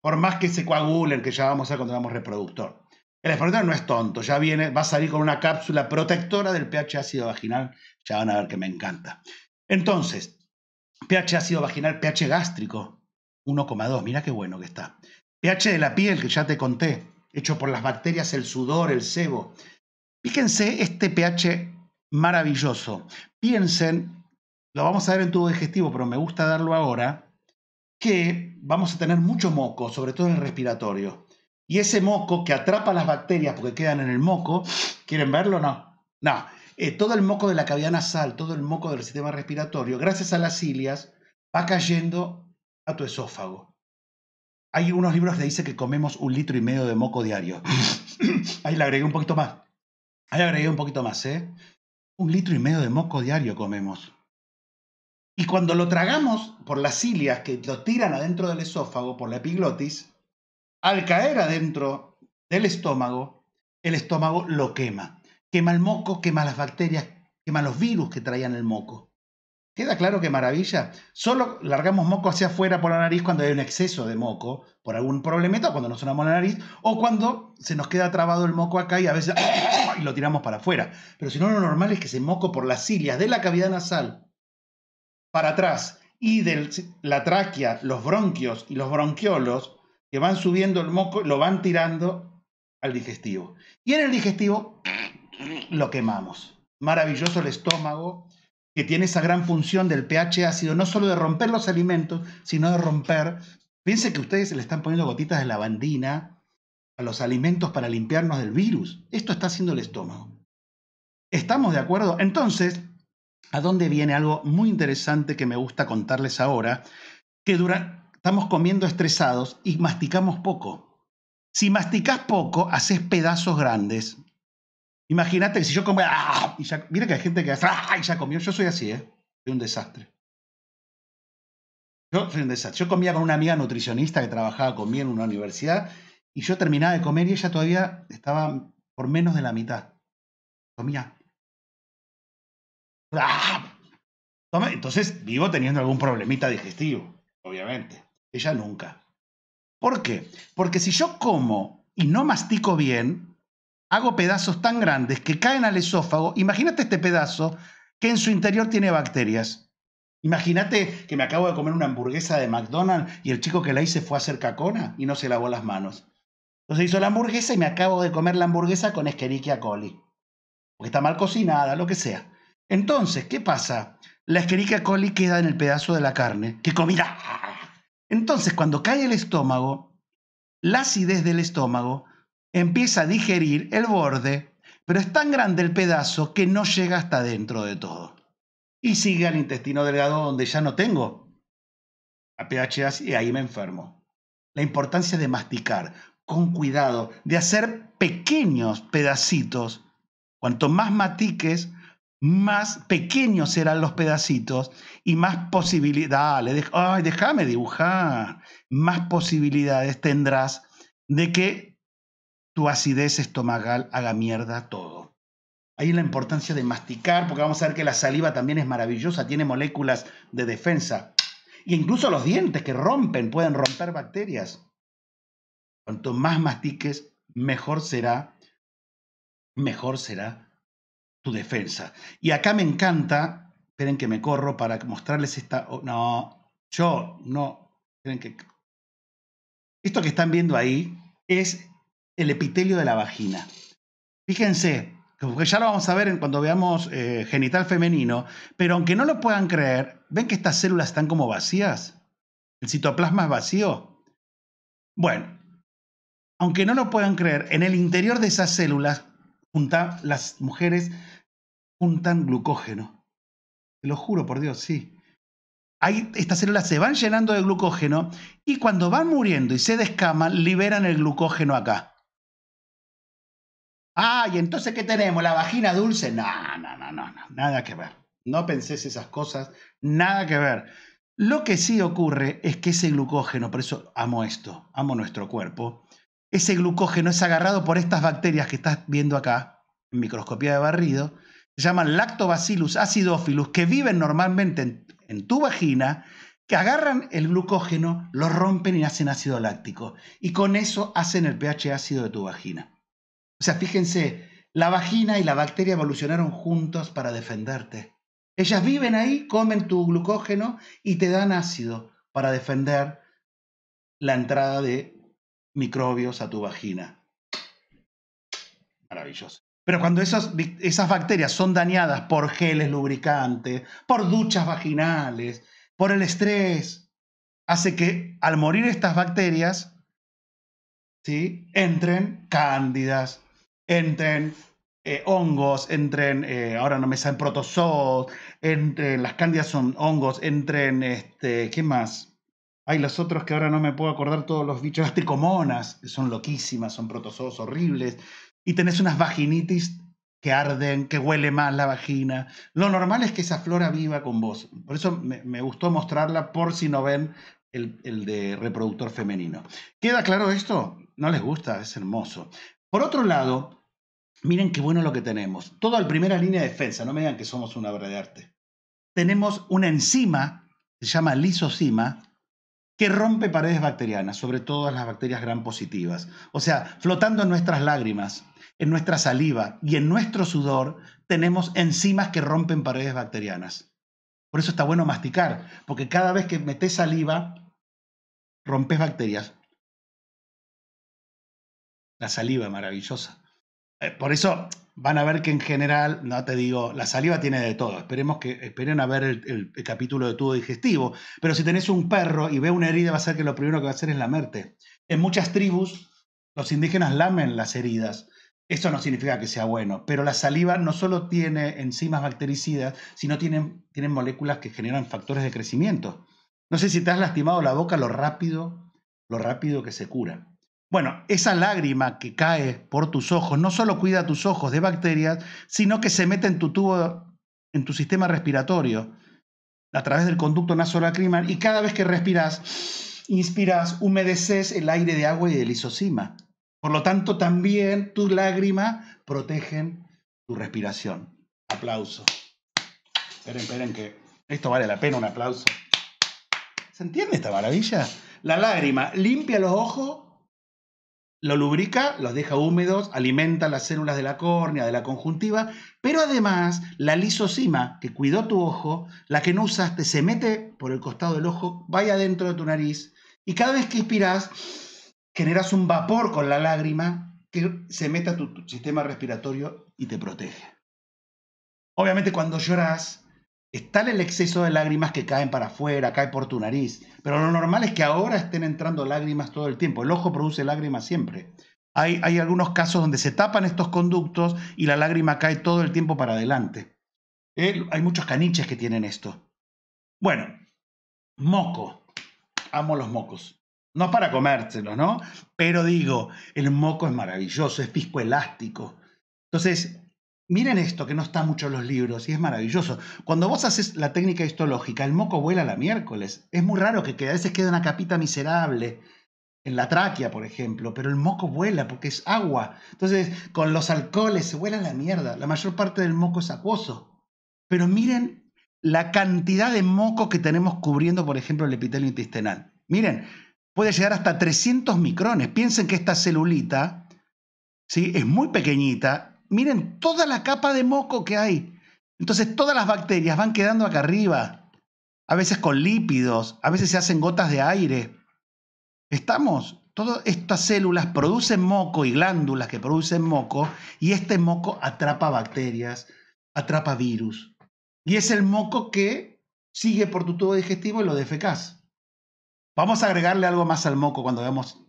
[SPEAKER 1] por más que se coagulen, que ya vamos a ver cuando reproductor. El reproductor no es tonto, ya viene, va a salir con una cápsula protectora del pH ácido vaginal, ya van a ver que me encanta. Entonces, pH ácido vaginal, pH gástrico, 1,2, mira qué bueno que está. pH de la piel, que ya te conté, hecho por las bacterias, el sudor, el sebo. Fíjense este pH maravilloso. Piensen, lo vamos a ver en tu digestivo, pero me gusta darlo ahora, que vamos a tener mucho moco, sobre todo en el respiratorio. Y ese moco que atrapa las bacterias porque quedan en el moco, ¿quieren verlo no? No, eh, todo el moco de la cavidad nasal, todo el moco del sistema respiratorio, gracias a las cilias, va cayendo a tu esófago. Hay unos libros que dicen que comemos un litro y medio de moco diario. Ahí le agregué un poquito más. Ahí le agregué un poquito más, ¿eh? Un litro y medio de moco diario comemos. Y cuando lo tragamos por las cilias que lo tiran adentro del esófago, por la epiglotis, al caer adentro del estómago, el estómago lo quema. Quema el moco, quema las bacterias, quema los virus que traían el moco. ¿Queda claro que maravilla? Solo largamos moco hacia afuera por la nariz cuando hay un exceso de moco, por algún problemeta, cuando nos sonamos la nariz, o cuando se nos queda trabado el moco acá y a veces y lo tiramos para afuera. Pero si no, lo normal es que ese moco por las cilias de la cavidad nasal para atrás y de la tráquea, los bronquios y los bronquiolos que van subiendo el moco, lo van tirando al digestivo. Y en el digestivo lo quemamos. Maravilloso el estómago, que tiene esa gran función del pH ácido, no solo de romper los alimentos, sino de romper. Piense que ustedes se le están poniendo gotitas de lavandina a los alimentos para limpiarnos del virus. Esto está haciendo el estómago. ¿Estamos de acuerdo? Entonces, a dónde viene algo muy interesante que me gusta contarles ahora, que estamos comiendo estresados y masticamos poco. Si masticas poco, haces pedazos grandes. Imagínate que si yo comía... ¡ah! mira que hay gente que hace, ¡ah! y ya comió, yo soy así, ¿eh? soy un desastre. Yo soy un desastre. Yo comía con una amiga nutricionista que trabajaba conmigo en una universidad y yo terminaba de comer y ella todavía estaba por menos de la mitad. Comía ¡Ah! entonces vivo teniendo algún problemita digestivo, obviamente. Ella nunca. ¿Por qué? Porque si yo como y no mastico bien, hago pedazos tan grandes que caen al esófago. Imagínate este pedazo que en su interior tiene bacterias. Imagínate que me acabo de comer una hamburguesa de McDonald's y el chico que la hice fue a hacer cacona y no se lavó las manos. Entonces hizo la hamburguesa y me acabo de comer la hamburguesa con Escherichia coli. Porque está mal cocinada, lo que sea. Entonces, ¿qué pasa? La Escherichia coli queda en el pedazo de la carne que comida. ¡Ah! Entonces, cuando cae el estómago, la acidez del estómago empieza a digerir el borde, pero es tan grande el pedazo que no llega hasta dentro de todo. Y sigue al intestino delgado donde ya no tengo a pH y ahí me enfermo. La importancia de masticar con cuidado, de hacer pequeños pedacitos. Cuanto más matiques, más pequeños serán los pedacitos y más posibilidades, ay, déjame dibujar, más posibilidades tendrás de que tu acidez estomacal haga mierda todo. Ahí la importancia de masticar, porque vamos a ver que la saliva también es maravillosa, tiene moléculas de defensa. Y incluso los dientes que rompen pueden romper bacterias. Cuanto más mastiques, mejor será, mejor será tu defensa. Y acá me encanta, esperen que me corro para mostrarles esta... no, yo no, que... Esto que están viendo ahí es el epitelio de la vagina. Fíjense, que ya lo vamos a ver cuando veamos eh, genital femenino, pero aunque no lo puedan creer, ¿ven que estas células están como vacías? El citoplasma es vacío. Bueno, aunque no lo puedan creer, en el interior de esas células las mujeres juntan glucógeno. Te lo juro por Dios, sí. Hay estas células se van llenando de glucógeno y cuando van muriendo y se descaman, liberan el glucógeno acá. Ah, y entonces, ¿qué tenemos? ¿La vagina dulce? No, no, no, no, no, nada que ver. No pensés esas cosas, nada que ver. Lo que sí ocurre es que ese glucógeno, por eso amo esto, amo nuestro cuerpo, ese glucógeno es agarrado por estas bacterias que estás viendo acá, en microscopía de barrido, se llaman lactobacillus acidophilus, que viven normalmente en, tu vagina, que agarran el glucógeno, lo rompen y hacen ácido láctico. Y con eso hacen el pH ácido de tu vagina. O sea, fíjense, la vagina y la bacteria evolucionaron juntos para defenderte. Ellas viven ahí, comen tu glucógeno y te dan ácido para defender la entrada de microbios a tu vagina. Maravilloso. Pero ah. cuando esas, esas bacterias son dañadas por geles lubricantes, por duchas vaginales, por el estrés, hace que al morir estas bacterias, ¿sí? entren cándidas, entren eh, hongos, entren, eh, ahora no me salen protozoos, entren, las cándidas son hongos, entren, este, ¿qué más? Hay las otros que ahora no me puedo acordar todos los bichos, las tricomonas, que son loquísimas, son protozoos horribles. Y tenés unas vaginitis que arden, que huele mal la vagina. Lo normal es que esa flora viva con vos. Por eso me, gustó mostrarla por si no ven el, el, de reproductor femenino. ¿Queda claro esto? No les gusta, es hermoso. Por otro lado, miren qué bueno lo que tenemos. Todo al primera línea de defensa, no me digan que somos una obra de arte. Tenemos una enzima, se llama lisocima, que rompe paredes bacterianas, sobre todo las bacterias gran positivas. O sea, flotando en nuestras lágrimas, en nuestra saliva y en nuestro sudor, tenemos enzimas que rompen paredes bacterianas. Por eso está bueno masticar, porque cada vez que metes saliva, rompes bacterias. La saliva maravillosa. Eh, por eso van a ver que en general, no te digo, la saliva tiene de todo. Esperemos que esperen a ver el, capítulo de tubo digestivo. Pero si tenés un perro y ve una herida, va a ser que lo primero que va a hacer es lamerte. En muchas tribus, los indígenas lamen las heridas. Eso no significa que sea bueno, pero la saliva no solo tiene enzimas bactericidas, sino tienen, moléculas que generan factores de crecimiento. No sé si te has lastimado la boca, lo rápido, lo rápido que se cura. Bueno, esa lágrima que cae por tus ojos no solo cuida tus ojos de bacterias, sino que se mete en tu tubo, en tu sistema respiratorio, a través del conducto nasolacrimal, y cada vez que respiras, inspiras, humedeces el aire de agua y el isocima. Por lo tanto, también tus lágrimas protegen tu respiración. Aplauso. Esperen, esperen, que esto vale la pena un aplauso. ¿Se entiende esta maravilla? La lágrima limpia los ojos lo lubrica, los deja húmedos, alimenta las células de la córnea, de la conjuntiva, pero además la lisocima que cuidó tu ojo, la que no usaste, se mete por el costado del ojo, vaya dentro de tu nariz y cada vez que inspiras generas un vapor con la lágrima que se mete a tu sistema respiratorio y te protege. Obviamente cuando lloras Está el exceso de lágrimas que caen para afuera, cae por tu nariz. Pero lo normal es que ahora estén entrando lágrimas todo el tiempo. El ojo produce lágrimas siempre. Hay, hay algunos casos donde se tapan estos conductos y la lágrima cae todo el tiempo para adelante. Hay muchos caniches que tienen esto. Bueno, moco. Amo los mocos. No para comérselos, ¿no? Pero digo, el moco es maravilloso, es elástico. Entonces, miren esto, que no está mucho en los libros y es maravilloso. Cuando vos haces la técnica histológica, el moco vuela la miércoles. Es muy raro que, a veces quede una capita miserable en la tráquea, por ejemplo, pero el moco vuela porque es agua. Entonces, con los alcoholes se vuela la mierda. La mayor parte del moco es acuoso. Pero miren la cantidad de moco que tenemos cubriendo, por ejemplo, el epitelio intestinal. Miren, puede llegar hasta 300 micrones. Piensen que esta celulita ¿sí? es muy pequeñita miren toda la capa de moco que hay. Entonces todas las bacterias van quedando acá arriba, a veces con lípidos, a veces se hacen gotas de aire. Estamos, todas estas células producen moco y glándulas que producen moco y este moco atrapa bacterias, atrapa virus. Y es el moco que sigue por tu tubo digestivo y lo defecas. Vamos a agregarle algo más al moco cuando veamos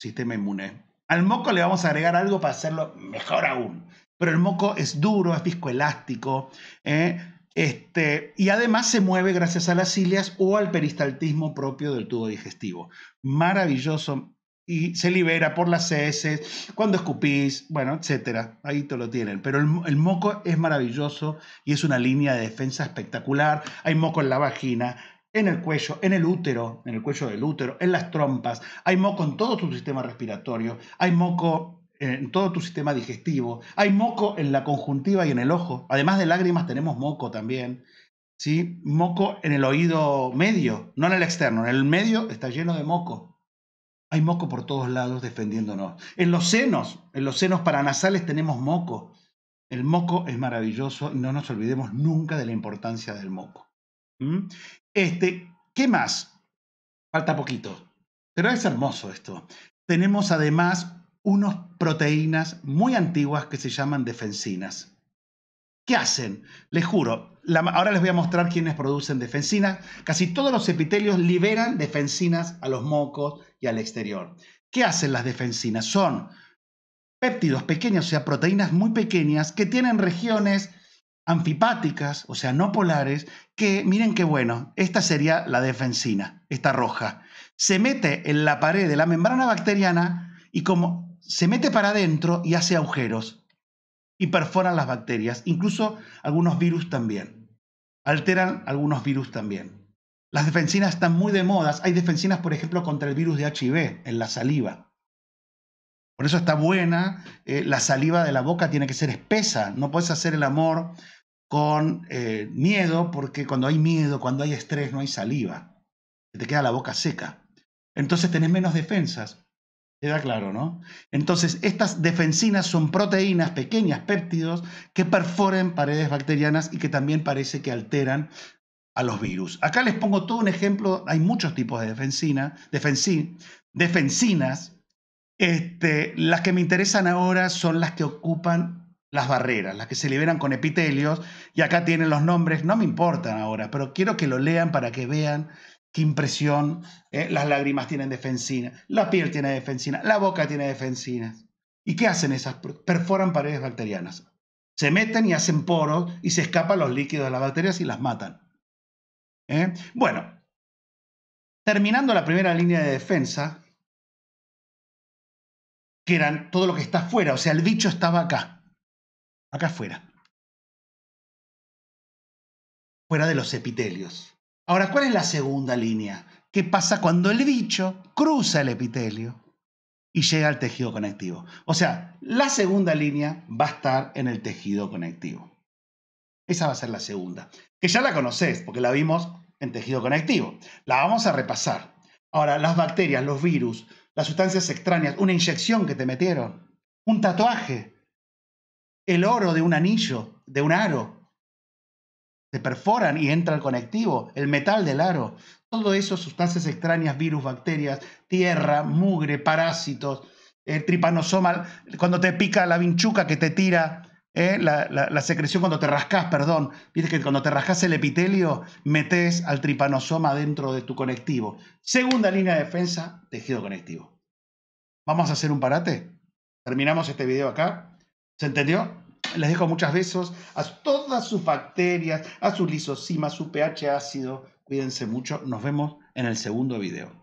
[SPEAKER 1] sistema inmune. Al moco le vamos a agregar algo para hacerlo mejor aún. Pero el moco es duro, es viscoelástico, ¿eh? este, y además se mueve gracias a las cilias o al peristaltismo propio del tubo digestivo. Maravilloso. Y se libera por las heces, cuando escupís, bueno, etcétera. Ahí te lo tienen. Pero el moco es maravilloso y es una línea de defensa espectacular. Hay moco en la vagina, en el cuello, en el útero, en el cuello del útero, en las trompas, hay moco en todo tu sistema respiratorio, hay moco eh, en todo tu sistema digestivo, hay moco en la conjuntiva y en el ojo, además de lágrimas tenemos moco también, ¿sí? Moco en el oído medio, no en el externo, en el medio está lleno de moco. Hay moco por todos lados defendiéndonos. En los senos, en los senos paranasales tenemos moco. El moco es maravilloso no nos olvidemos nunca de la importancia del moco. Este, ¿Qué más? Falta poquito, pero es hermoso esto. Tenemos además unas proteínas muy antiguas que se llaman defensinas. ¿Qué hacen? Les juro, ahora les voy a mostrar quiénes producen defensinas. Casi todos los epitelios liberan defensinas a los mocos y al exterior. ¿Qué hacen las defensinas? Son péptidos pequeños, o sea, proteínas muy pequeñas que tienen regiones anfipáticas, o sea, no polares, que miren qué bueno, esta sería la defensina, esta roja. Se mete en la pared de la membrana bacteriana y como se mete para adentro y hace agujeros y perforan las bacterias, incluso algunos virus también. Alteran algunos virus también. Las defensinas están muy de modas. Hay defensinas, por ejemplo, contra el virus de HIV en la saliva. Por eso está buena, eh, la saliva de la boca tiene que ser espesa, no puedes hacer el amor con eh, miedo, porque cuando hay miedo, cuando hay estrés, no hay saliva, te queda la boca seca. Entonces tenés menos defensas, queda claro, ¿no? Entonces estas defensinas son proteínas, pequeñas péptidos, que perforen paredes bacterianas y que también parece que alteran a los virus. Acá les pongo todo un ejemplo, hay muchos tipos de defensina, defensinas, este, las que me interesan ahora son las que ocupan las barreras, las que se liberan con epitelios, y acá tienen los nombres, no me importan ahora, pero quiero que lo lean para que vean qué impresión. ¿eh? las lágrimas tienen defensina, la piel tiene defensina, la boca tiene defensinas. ¿Y qué hacen esas? Perforan paredes bacterianas. Se meten y hacen poros y se escapan los líquidos de las bacterias y las matan. ¿Eh? Bueno, terminando la primera línea de defensa, todo lo que está afuera, o sea, el bicho estaba acá, acá afuera, fuera de los epitelios. Ahora, ¿cuál es la segunda línea? ¿Qué pasa cuando el bicho cruza el epitelio y llega al tejido conectivo? O sea, la segunda línea va a estar en el tejido conectivo. Esa va a ser la segunda, que ya la conocés porque la vimos en tejido conectivo. La vamos a repasar. Ahora, las bacterias, los virus, las sustancias extrañas, una inyección que te metieron, un tatuaje, el oro de un anillo, de un aro. se perforan y entra el conectivo, el metal del aro. Todo eso, sustancias extrañas, virus, bacterias, tierra, mugre, parásitos, el tripanosoma, cuando te pica la vinchuca que te tira ¿eh? la, secreción cuando te rascas, perdón, viste que cuando te rascas el epitelio, metes al tripanosoma dentro de tu conectivo. Segunda línea de defensa, tejido conectivo. Vamos a hacer un parate. Terminamos este video acá. ¿Se entendió? Les dejo muchos besos a todas sus bacterias, a sus lisosimas, su pH ácido. Cuídense mucho. Nos vemos en el segundo video.